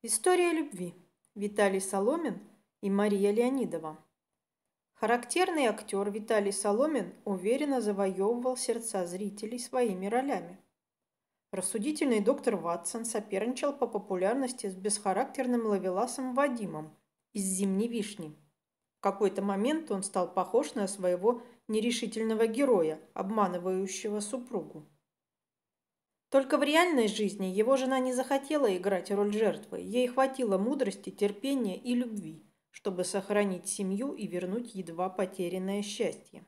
История любви. Виталий Соломин и Мария Леонидова. Характерный актер Виталий Соломин уверенно завоевывал сердца зрителей своими ролями. Рассудительный доктор Ватсон соперничал по популярности с бесхарактерным лавеласом Вадимом из «Зимней вишни». В какой-то момент он стал похож на своего нерешительного героя, обманывающего супругу. Только в реальной жизни его жена не захотела играть роль жертвы, ей хватило мудрости, терпения и любви, чтобы сохранить семью и вернуть едва потерянное счастье.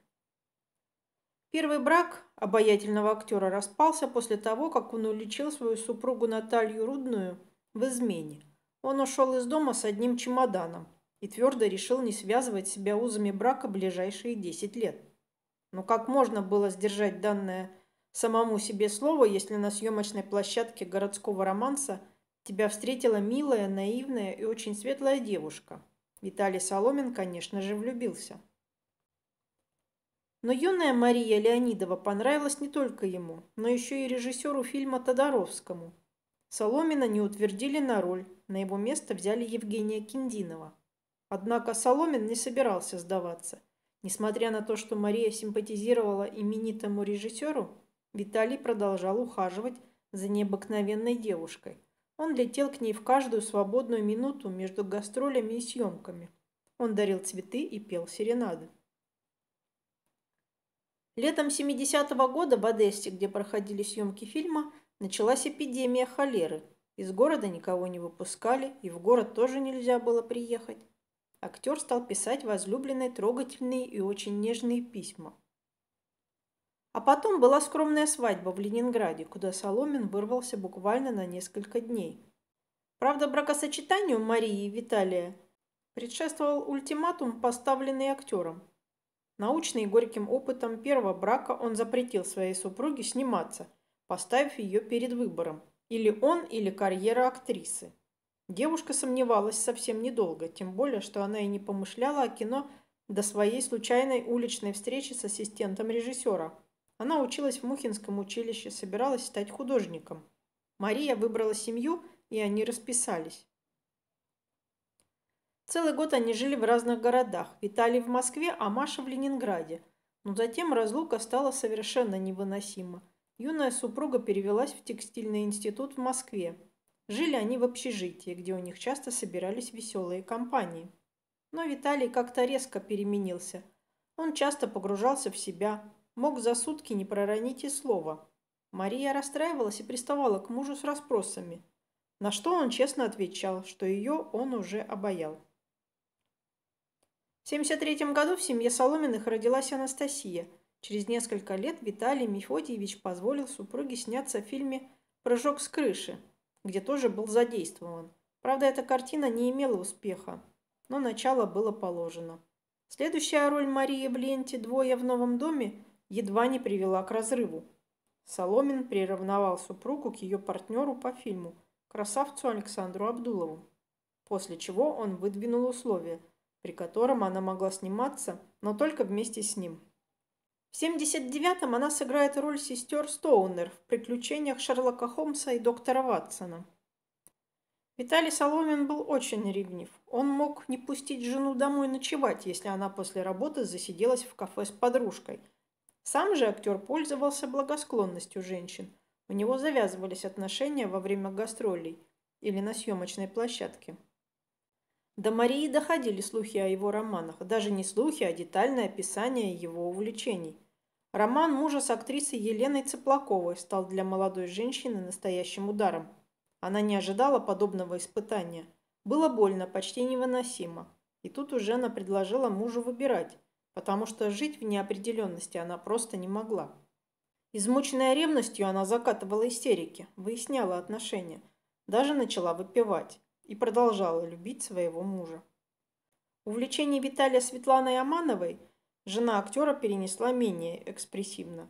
Первый брак обаятельного актера распался после того, как он уличил свою супругу Наталью Рудную в измене. Он ушел из дома с одним чемоданом и твердо решил не связывать себя узами брака ближайшие 10 лет. Но как можно было сдержать данное Самому себе слово, если на съемочной площадке городского романса тебя встретила милая, наивная и очень светлая девушка. Виталий Соломин, конечно же, влюбился. Но юная Мария Леонидова понравилась не только ему, но еще и режиссеру фильма Тодоровскому. Соломина не утвердили на роль, на его место взяли Евгения Киндинова. Однако Соломин не собирался сдаваться. Несмотря на то, что Мария симпатизировала именитому режиссеру, Виталий продолжал ухаживать за необыкновенной девушкой. Он летел к ней в каждую свободную минуту между гастролями и съемками. Он дарил цветы и пел серенады. Летом 70-го года в Одессе, где проходили съемки фильма, началась эпидемия холеры. Из города никого не выпускали, и в город тоже нельзя было приехать. Актер стал писать возлюбленной трогательные и очень нежные письма. А потом была скромная свадьба в Ленинграде, куда Соломин вырвался буквально на несколько дней. Правда, бракосочетанию Марии и Виталия предшествовал ультиматум, поставленный актером. Научный и горьким опытом первого брака он запретил своей супруге сниматься, поставив ее перед выбором – или он, или карьера актрисы. Девушка сомневалась совсем недолго, тем более, что она и не помышляла о кино до своей случайной уличной встречи с ассистентом режиссера – она училась в Мухинском училище, собиралась стать художником. Мария выбрала семью, и они расписались. Целый год они жили в разных городах. Виталий в Москве, а Маша в Ленинграде. Но затем разлука стала совершенно невыносима. Юная супруга перевелась в текстильный институт в Москве. Жили они в общежитии, где у них часто собирались веселые компании. Но Виталий как-то резко переменился. Он часто погружался в себя, мог за сутки не проронить и слова. Мария расстраивалась и приставала к мужу с расспросами, на что он честно отвечал, что ее он уже обаял. В 1973 году в семье Соломиных родилась Анастасия. Через несколько лет Виталий Мефодьевич позволил супруге сняться в фильме «Прыжок с крыши», где тоже был задействован. Правда, эта картина не имела успеха, но начало было положено. Следующая роль Марии в Ленте «Двое в новом доме» едва не привела к разрыву. Соломин приравновал супругу к ее партнеру по фильму, красавцу Александру Абдулову, после чего он выдвинул условия, при котором она могла сниматься, но только вместе с ним. В 79-м она сыграет роль сестер Стоунер в «Приключениях Шерлока Холмса и доктора Ватсона». Виталий Соломин был очень ревнив. Он мог не пустить жену домой ночевать, если она после работы засиделась в кафе с подружкой – сам же актер пользовался благосклонностью женщин. У него завязывались отношения во время гастролей или на съемочной площадке. До Марии доходили слухи о его романах, даже не слухи, а детальное описание его увлечений. Роман мужа с актрисой Еленой Цыплаковой стал для молодой женщины настоящим ударом. Она не ожидала подобного испытания. Было больно, почти невыносимо. И тут уже она предложила мужу выбирать потому что жить в неопределенности она просто не могла. Измученная ревностью, она закатывала истерики, выясняла отношения, даже начала выпивать и продолжала любить своего мужа. Увлечение Виталия Светланой Амановой жена актера перенесла менее экспрессивно.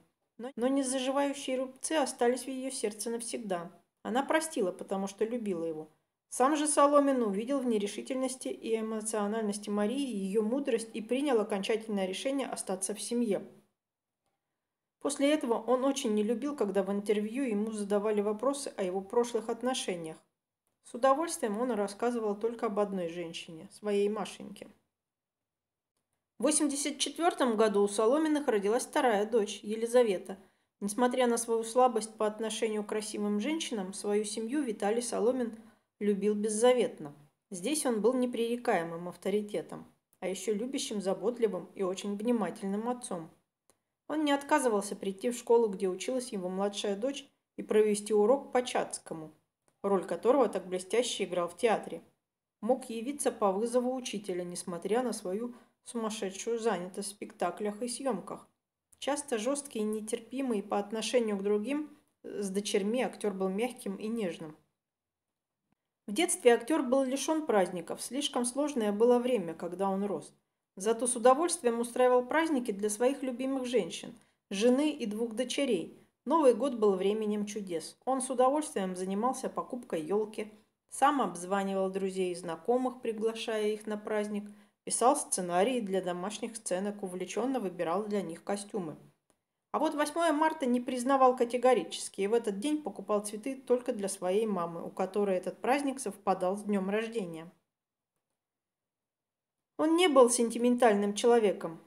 Но незаживающие рубцы остались в ее сердце навсегда. Она простила, потому что любила его – сам же Соломин увидел в нерешительности и эмоциональности Марии ее мудрость и принял окончательное решение остаться в семье. После этого он очень не любил, когда в интервью ему задавали вопросы о его прошлых отношениях. С удовольствием он рассказывал только об одной женщине, своей Машеньке. В 1984 году у Соломиных родилась вторая дочь, Елизавета. Несмотря на свою слабость по отношению к красивым женщинам, свою семью Виталий Соломин – любил беззаветно. Здесь он был непререкаемым авторитетом, а еще любящим, заботливым и очень внимательным отцом. Он не отказывался прийти в школу, где училась его младшая дочь, и провести урок по Чацкому, роль которого так блестяще играл в театре. Мог явиться по вызову учителя, несмотря на свою сумасшедшую занятость в спектаклях и съемках. Часто жесткий и нетерпимый по отношению к другим, с дочерьми актер был мягким и нежным. В детстве актер был лишен праздников, слишком сложное было время, когда он рос. Зато с удовольствием устраивал праздники для своих любимых женщин, жены и двух дочерей. Новый год был временем чудес. Он с удовольствием занимался покупкой елки, сам обзванивал друзей и знакомых, приглашая их на праздник, писал сценарии для домашних сценок, увлеченно выбирал для них костюмы. А вот 8 марта не признавал категорически и в этот день покупал цветы только для своей мамы, у которой этот праздник совпадал с днем рождения. Он не был сентиментальным человеком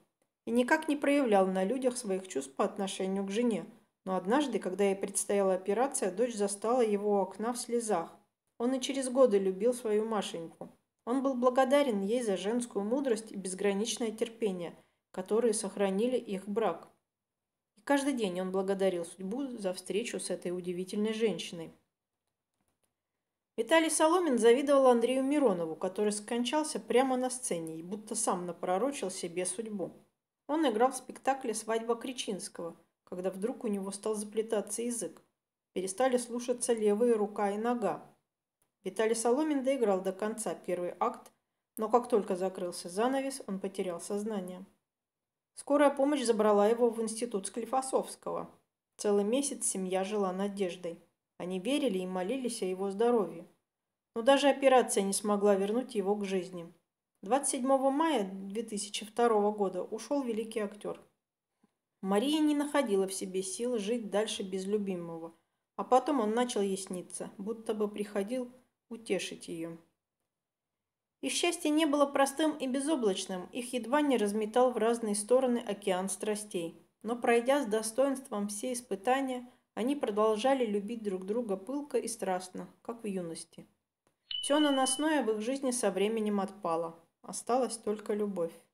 и никак не проявлял на людях своих чувств по отношению к жене. Но однажды, когда ей предстояла операция, дочь застала его у окна в слезах. Он и через годы любил свою Машеньку. Он был благодарен ей за женскую мудрость и безграничное терпение, которые сохранили их брак. Каждый день он благодарил судьбу за встречу с этой удивительной женщиной. Виталий Соломин завидовал Андрею Миронову, который скончался прямо на сцене и будто сам напророчил себе судьбу. Он играл в спектакле «Свадьба Кричинского», когда вдруг у него стал заплетаться язык. Перестали слушаться левая рука и нога. Виталий Соломин доиграл до конца первый акт, но как только закрылся занавес, он потерял сознание. Скорая помощь забрала его в институт Склифосовского. Целый месяц семья жила надеждой. Они верили и молились о его здоровье. Но даже операция не смогла вернуть его к жизни. 27 мая 2002 года ушел великий актер. Мария не находила в себе сил жить дальше без любимого, а потом он начал ей сниться, будто бы приходил утешить ее. Их счастье не было простым и безоблачным, их едва не разметал в разные стороны океан страстей. Но пройдя с достоинством все испытания, они продолжали любить друг друга пылко и страстно, как в юности. Все наносное в их жизни со временем отпало. Осталась только любовь.